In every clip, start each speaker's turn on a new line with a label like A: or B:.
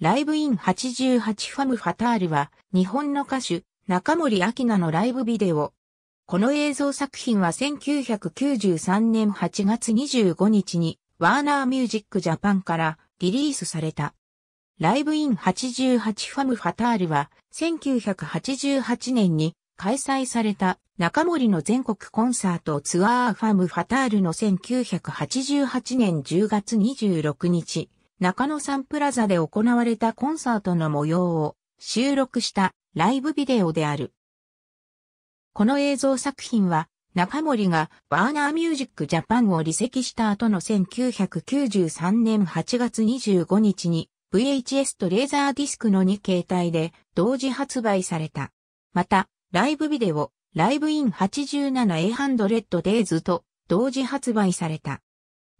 A: ライブイン88ファムファタールは日本の歌手中森明菜のライブビデオ。この映像作品は1993年8月25日にワーナーミュージックジャパンからリリースされた。ライブイン88ファムファタールは1988年に開催された中森の全国コンサートツアーファムファタールの1988年10月26日中野サンプラザで行われたコンサートの模様を収録したライブビデオである。この映像作品は中森がバーナーミュージックジャパンを離席した後の1993年8月25日に VHS とレーザーディスクの2形態で同時発売された。また、ライブビデオ、ライブイン 87A100 Days と同時発売された。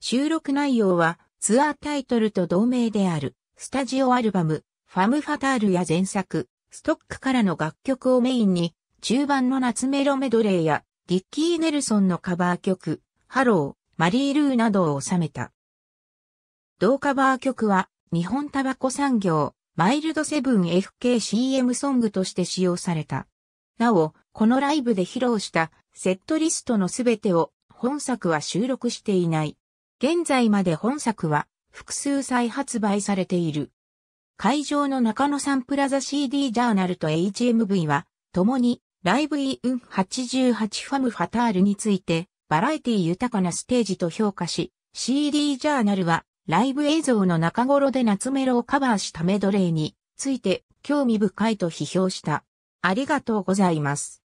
A: 収録内容はツアータイトルと同名である、スタジオアルバム、ファムファタールや前作、ストックからの楽曲をメインに、中盤の夏メロメドレーや、リッキー・ネルソンのカバー曲、ハロー、マリー・ルーなどを収めた。同カバー曲は、日本タバコ産業、マイルドセブン FKCM ソングとして使用された。なお、このライブで披露したセットリストのすべてを本作は収録していない。現在まで本作は複数再発売されている。会場の中野サンプラザ CD ジャーナルと HMV は、共にライブイーン88ファムファタールについて、バラエティ豊かなステージと評価し、CD ジャーナルは、ライブ映像の中頃で夏メロをカバーしたメドレーについて興味深いと批評した。ありがとうございます。